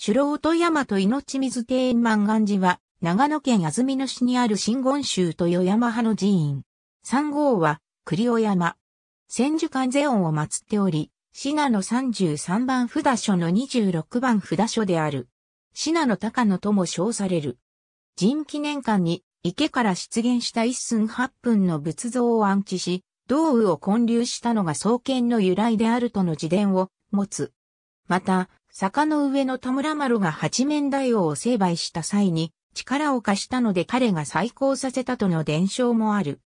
首老と山と命水庭園満願寺は、長野県安曇野市にある新言宗と山派の寺院。三号は、栗尾山。千手観世音を祀っており、信濃33番札所の26番札所である。信濃高野とも称される。人記念館に、池から出現した一寸八分の仏像を安置し、道雨を建立したのが創建の由来であるとの自伝を持つ。また、坂の上の戸村丸が八面大王を成敗した際に力を貸したので彼が再興させたとの伝承もある。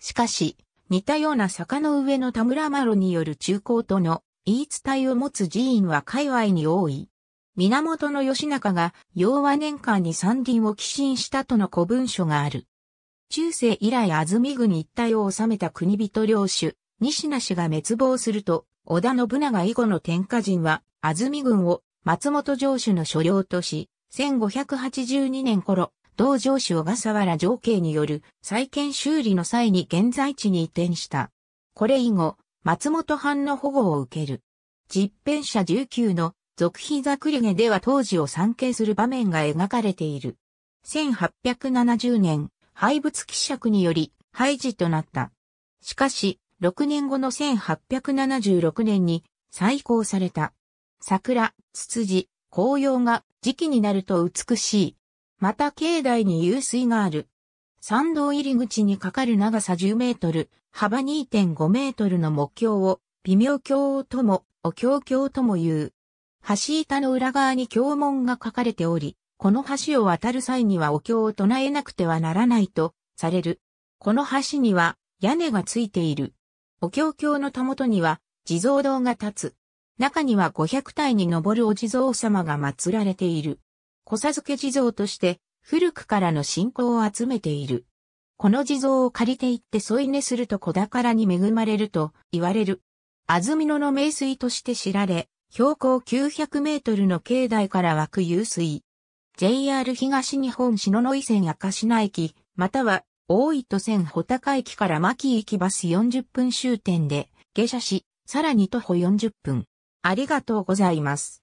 しかし、似たような坂の上の田村丸による中高との言い伝えを持つ寺院は界隈に多い。源義仲が洋和年間に山林を寄進したとの古文書がある。中世以来安住郡一帯を治めた国人領主、西名氏が滅亡すると、織田信長以後の天下人は、安住軍を松本城主の所領とし、1582年頃、同城主小笠原城慶による再建修理の際に現在地に移転した。これ以後、松本藩の保護を受ける。実編者19の続膝栗毛では当時を参見する場面が描かれている。1870年、廃仏希釈により廃寺となった。しかし、6年後の1876年に再興された。桜、ツツジ、紅葉が時期になると美しい。また境内に湧水がある。山道入り口にかかる長さ10メートル、幅2.5メートルの木橋を、微妙橋とも、お橋橋とも言う。橋板の裏側に橋門が書かれており、この橋を渡る際にはお経を唱えなくてはならないと、される。この橋には、屋根がついている。お経経のたもとには地蔵堂が立つ。中には500体に上るお地蔵様が祀られている。小佐漬地蔵として古くからの信仰を集めている。この地蔵を借りていって添い寝すると子宝に恵まれると言われる。安曇野の名水として知られ、標高900メートルの境内から湧く湧水。JR 東日本篠ノ井線赤品駅、または大糸線穂高駅から牧行きバス40分終点で下車し、さらに徒歩40分。ありがとうございます。